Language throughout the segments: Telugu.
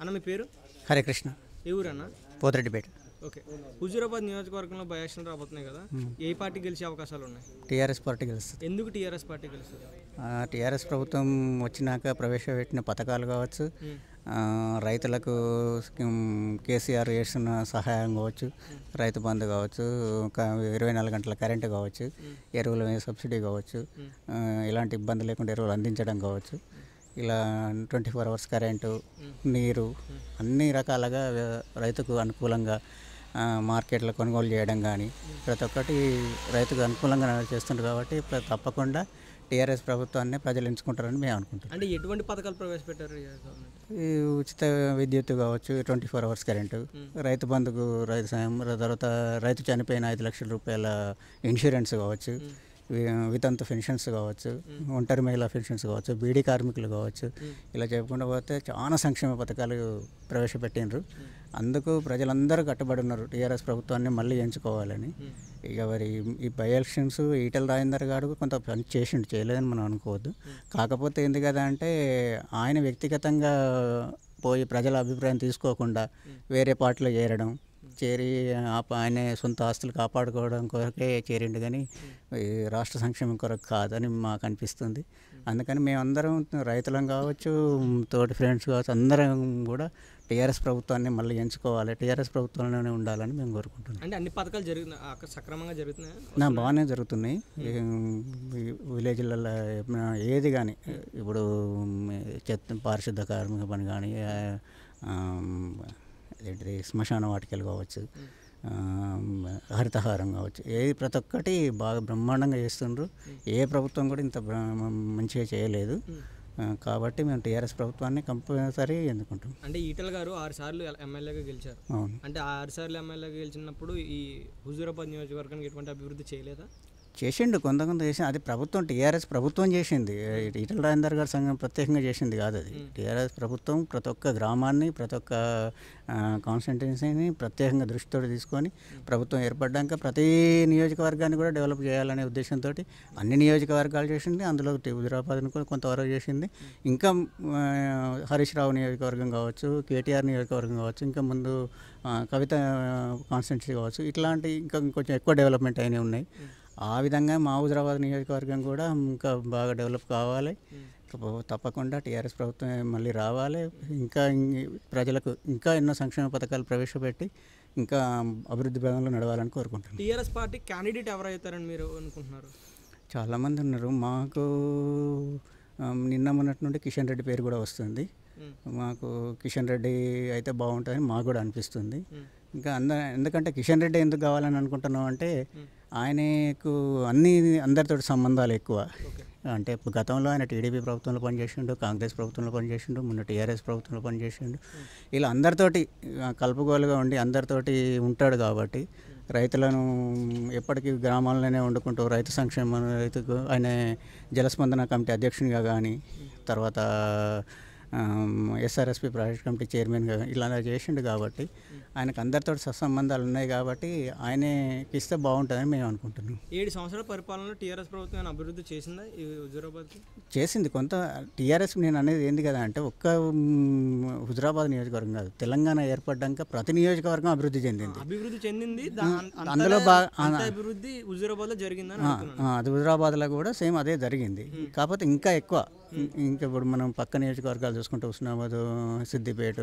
అన్న మీ పేరు హరికృష్ణ ఏ ఊరన్నా పోతిరెడ్డిపేట ఓకే హుజూరాబాద్ నియోజకవర్గంలో బై ఎలక్షన్ రాబోతున్నాయి కదా ఏ పార్టీ గెలిచే అవకాశాలు ఉన్నాయి టీఆర్ఎస్ పార్టీ గెలుస్తుంది ఎందుకు టీఆర్ఎస్ పార్టీ గెలుస్తుంది టీఆర్ఎస్ ప్రభుత్వం వచ్చినాక ప్రవేశపెట్టిన పథకాలు కావచ్చు రైతులకు కేసీఆర్ చేసిన సహాయం కావచ్చు రైతు బంధు కావచ్చు ఇరవై నాలుగు గంటల కరెంటు కావచ్చు ఎరువుల మీద సబ్సిడీ కావచ్చు ఎలాంటి ఇబ్బంది లేకుండా ఎరువులు అందించడం కావచ్చు ఇలా ట్వంటీ ఫోర్ అవర్స్ కరెంటు నీరు అన్ని రకాలుగా రైతుకు అనుకూలంగా మార్కెట్లో కొనుగోలు చేయడం కానీ ప్రతి ఒక్కటి రైతుకు అనుకూలంగా చేస్తుంటారు కాబట్టి తప్పకుండా టీఆర్ఎస్ ప్రభుత్వాన్ని ప్రజలు ఎంచుకుంటారని మేము అనుకుంటున్నాం అంటే ఎటువంటి పథకాలు ప్రవేశపెట్టారు ఈ ఉచిత విద్యుత్ కావచ్చు ట్వంటీ ఫోర్ అవర్స్ కరెంటు రైతు బంధుకు రైతు సాయం తర్వాత రైతు చనిపోయిన ఐదు లక్షల రూపాయల ఇన్సూరెన్స్ కావచ్చు వితంతు పెన్షన్స్ కావచ్చు ఒంటరి మహిళా పెన్షన్స్ కావచ్చు బీడీ కార్మికులు కావచ్చు ఇలా చెప్పుకుంటూ పోతే చాలా సంక్షేమ పథకాలు ప్రవేశపెట్టినరు అందుకు ప్రజలందరూ కట్టుబడి ఉన్నారు టీఆర్ఎస్ ప్రభుత్వాన్ని మళ్ళీ ఎంచుకోవాలని ఇక మరి ఈ బై ఎలక్షన్స్ ఈటల రాజేందర్ గారు కొంత పని చేసిండు చేయలేదని మనం అనుకోవద్దు కాకపోతే ఎందుకు కదా అంటే ఆయన వ్యక్తిగతంగా పోయి ప్రజల అభిప్రాయం తీసుకోకుండా వేరే పార్టీలో చేరడం చేరి ఆయన సొంత ఆస్తులు కాపాడుకోవడం కొరకే చేరిండు కానీ రాష్ట్ర సంక్షేమం కొరకు కాదని మాకు అనిపిస్తుంది అందుకని మేమందరం రైతులం కావచ్చు తోటి ఫ్రెండ్స్ కావచ్చు అందరం కూడా టీఆర్ఎస్ ప్రభుత్వాన్ని మళ్ళీ ఎంచుకోవాలి టీఆర్ఎస్ ప్రభుత్వంలోనే ఉండాలని మేము కోరుకుంటున్నాం అంటే అన్ని పథకాలు జరుగుతున్నాయి సక్రమంగా జరుగుతున్నాయి బాగానే జరుగుతున్నాయి విలేజ్లలో ఏది కానీ ఇప్పుడు చెత్త పారిశుద్ధ కార్మిక పని కానీ ఏంటి శ్మశాన వాటికలు కావచ్చు హరితహారం కావచ్చు ఏది ప్రతి ఒక్కటి బాగా బ్రహ్మాండంగా చేస్తుండ్రు ఏ ప్రభుత్వం కూడా ఇంత మంచిగా చేయలేదు కాబట్టి మేము టీఆర్ఎస్ ప్రభుత్వాన్ని కంపల్సరీ ఎందుకుంటాం అంటే ఈటల గారు ఆరు సార్లు ఎమ్మెల్యేగా గెలిచారు అవును అంటే ఆరు సార్లు ఎమ్మెల్యేగా గెలిచినప్పుడు ఈ హుజూరాబాద్ నియోజకవర్గానికి ఎటువంటి అభివృద్ధి చేయలేదా చేసిండు కొంత కొంత చేసి అది ప్రభుత్వం టీఆర్ఎస్ ప్రభుత్వం చేసింది ఈటల రాజేందర్ గారి సంఘం ప్రత్యేకంగా చేసింది కాదు అది టీఆర్ఎస్ ప్రభుత్వం ప్రతి ఒక్క గ్రామాన్ని ప్రతి ఒక్క కాన్స్టిట్యున్సీని ప్రత్యేకంగా దృష్టితో తీసుకొని ప్రభుత్వం ఏర్పడ్డాక ప్రతి నియోజకవర్గాన్ని కూడా డెవలప్ చేయాలనే ఉద్దేశంతో అన్ని నియోజకవర్గాలు చేసింది అందులో హుజరాబాద్ని కూడా కొంతవరకు చేసింది ఇంకా హరీష్ రావు నియోజకవర్గం కావచ్చు కేటీఆర్ నియోజకవర్గం కావచ్చు ఇంకా ముందు కవిత కాన్స్టిట్యున్సీ కావచ్చు ఇట్లాంటి ఇంకా కొంచెం ఎక్కువ డెవలప్మెంట్ అయినవి ఉన్నాయి ఆ విధంగా మా హుజరాబాద్ నియోజకవర్గం కూడా ఇంకా బాగా డెవలప్ కావాలి తప్పకుండా టీఆర్ఎస్ ప్రభుత్వం మళ్ళీ రావాలి ఇంకా ప్రజలకు ఇంకా ఎన్నో సంక్షేమ పథకాలు ప్రవేశపెట్టి ఇంకా అభివృద్ధి భాగంలో నడవాలని కోరుకుంటున్నాను టీఆర్ఎస్ పార్టీ క్యాండిడేట్ ఎవరైతారని మీరు అనుకుంటున్నారు చాలామంది ఉన్నారు మాకు నిన్న మొన్నటి నుండి కిషన్ రెడ్డి పేరు కూడా వస్తుంది మాకు కిషన్ రెడ్డి అయితే బాగుంటుందని మాకు కూడా అనిపిస్తుంది ఇంకా అంద ఎందుకంటే కిషన్ రెడ్డి ఎందుకు కావాలని అనుకుంటున్నాం అంటే ఆయనకు అన్ని అందరితో సంబంధాలు ఎక్కువ అంటే ఇప్పుడు గతంలో ఆయన టీడీపీ ప్రభుత్వంలో పనిచేసిండు కాంగ్రెస్ ప్రభుత్వంలో పనిచేసిండు మొన్న టీఆర్ఎస్ ప్రభుత్వంలో పనిచేసిండు ఇలా అందరితోటి కలుపుగోలుగా ఉండి అందరితోటి ఉంటాడు కాబట్టి రైతులను ఎప్పటికీ గ్రామాల్లోనే వండుకుంటూ రైతు సంక్షేమ రైతుకు ఆయన జలస్పందన కమిటీ అధ్యక్షునిగా కానీ తర్వాత ఎస్ఆర్ఎస్పి ప్రాజెక్ట్ కమిటీ చైర్మన్ ఇలా చేసిండు కాబట్టి ఆయనకు అందరితో సత్సంబంధాలు ఉన్నాయి కాబట్టి ఆయనే ఇస్తే బాగుంటుందని మేము అనుకుంటున్నాం ఏడు సంవత్సరాల పరిపాలనలో టీఆర్ఎస్ ప్రభుత్వం అభివృద్ధి చేసిందా హుజురాబాద్ చేసింది కొంత టీఆర్ఎస్ నేను అనేది ఏంది కదా అంటే ఒక్క హుజురాబాద్ నియోజకవర్గం కాదు తెలంగాణ ఏర్పడ్డాక ప్రతి నియోజకవర్గం అభివృద్ధి చెందింది అభివృద్ధి చెందింది అందులో అభివృద్ధి హుజురాబాద్లో జరిగింది అది హుజురాబాద్లో కూడా సేమ్ అదే జరిగింది కాకపోతే ఇంకా ఎక్కువ ఇంకా ఇప్పుడు మనం పక్క నియోజకవర్గాలు చూసుకుంటూ హుస్నాబాద్ సిద్దిపేట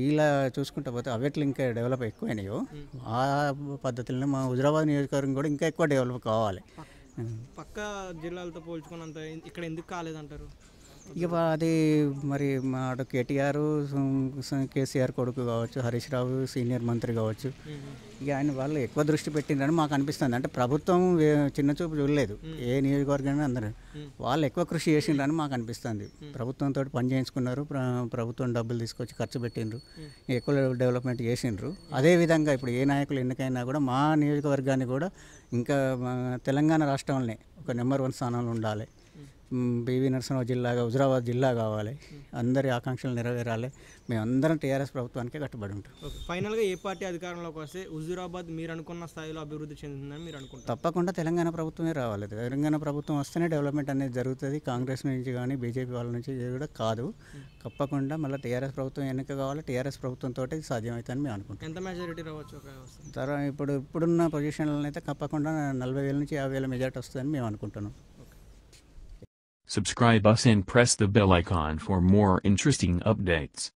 ఇలా చూసుకుంటూ పోతే అవేట్లు ఇంకా డెవలప్ ఎక్కువైనాయో ఆ పద్ధతిలో మా హుజరాబాద్ నియోజకవర్గం కూడా ఇంకా ఎక్కువ డెవలప్ కావాలి పక్క జిల్లాలతో పోల్చుకున్నంత ఇక్కడ ఎందుకు కాలేదంటారు ఇక అది మరి అటు కేటీఆర్ కేసీఆర్ కొడుకు కావచ్చు హరీష్ రావు సీనియర్ మంత్రి కావచ్చు ఇక ఆయన వాళ్ళు ఎక్కువ దృష్టి పెట్టిందని మాకు అనిపిస్తుంది అంటే ప్రభుత్వం చిన్న చూపు చూడలేదు ఏ నియోజకవర్గం అందరూ వాళ్ళు ఎక్కువ కృషి చేసిండ్రని మాకు అనిపిస్తుంది ప్రభుత్వంతో పని చేయించుకున్నారు ప్రభుత్వం డబ్బులు తీసుకొచ్చి ఖర్చు పెట్టిండ్రు ఎక్కువ డెవలప్మెంట్ చేసిండ్రు అదేవిధంగా ఇప్పుడు ఏ నాయకులు ఎన్నికైనా కూడా మా నియోజకవర్గాన్ని కూడా ఇంకా తెలంగాణ రాష్ట్రంలోనే ఒక నెంబర్ వన్ స్థానంలో ఉండాలి బీవీ నరసింహరావు జిల్లాగా హుజరాబాద్ జిల్లా కావాలి అందరి ఆకాంక్షలు నెరవేరాలి మేమందరం టీఆర్ఎస్ ప్రభుత్వానికే కట్టుబడి ఉంటాం ఫైనల్గా ఏ పార్టీ అధికారంలోకి వస్తే హుజురాబాద్ మీరు అనుకున్న స్థాయిలో అభివృద్ధి చెందుతుందని మీరు అనుకుంటారు తప్పకుండా తెలంగాణ ప్రభుత్వమే రావాలి తెలంగాణ ప్రభుత్వం వస్తేనే డెవలప్మెంట్ అనేది జరుగుతుంది కాంగ్రెస్ నుంచి కానీ బీజేపీ వాళ్ళ నుంచి కూడా కాదు తప్పకుండా మళ్ళీ టీఆర్ఎస్ ప్రభుత్వం ఎన్నిక కావాలి టీఆర్ఎస్ ప్రభుత్వంతో సాధ్యమవుతుందని మేము అనుకుంటాం ఎంత మెజారిటీ రావచ్చు తర్వాత ఇప్పుడు ఇప్పుడున్న పొజిషన్లో అయితే తప్పకుండా నలభై వేల నుంచి యాభై వేల మెజార్టీ వస్తుందని మేము అనుకుంటున్నాం Subscribe us and press the bell icon for more interesting updates.